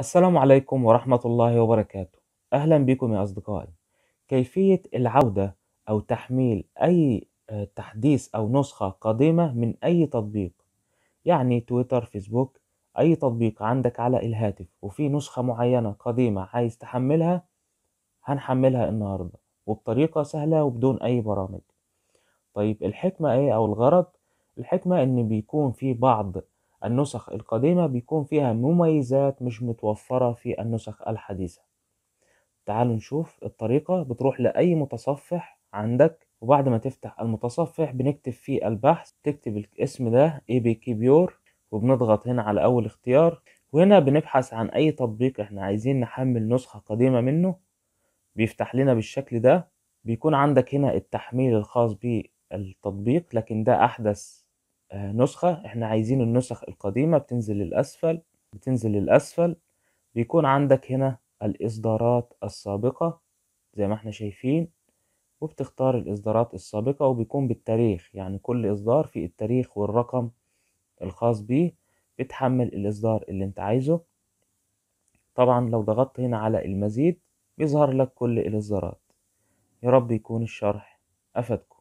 السلام عليكم ورحمة الله وبركاته أهلا بكم يا أصدقائي كيفية العودة أو تحميل أي آه، تحديث أو نسخة قديمة من أي تطبيق يعني تويتر فيسبوك أي تطبيق عندك على الهاتف وفي نسخة معينة قديمة عايز تحملها هنحملها النهاردة وبطريقة سهلة وبدون أي برامج طيب الحكمة إيه أو الغرض الحكمة إن بيكون في بعض النسخ القديمة بيكون فيها مميزات مش متوفرة في النسخ الحديثة تعالوا نشوف الطريقة بتروح لأي متصفح عندك وبعد ما تفتح المتصفح بنكتب في البحث تكتب الاسم ده كي بيور وبنضغط هنا على أول اختيار وهنا بنبحث عن أي تطبيق احنا عايزين نحمل نسخة قديمة منه بيفتح لنا بالشكل ده بيكون عندك هنا التحميل الخاص بالتطبيق لكن ده أحدث آه، نسخة احنا عايزين النسخ القديمة بتنزل للأسفل بتنزل للأسفل بيكون عندك هنا الإصدارات السابقة زي ما احنا شايفين وبتختار الإصدارات السابقة وبيكون بالتاريخ يعني كل إصدار فيه التاريخ والرقم الخاص بيه بتحمل الإصدار اللي انت عايزه طبعا لو ضغطت هنا على المزيد بيظهر لك كل الإصدارات يارب يكون الشرح أفادكم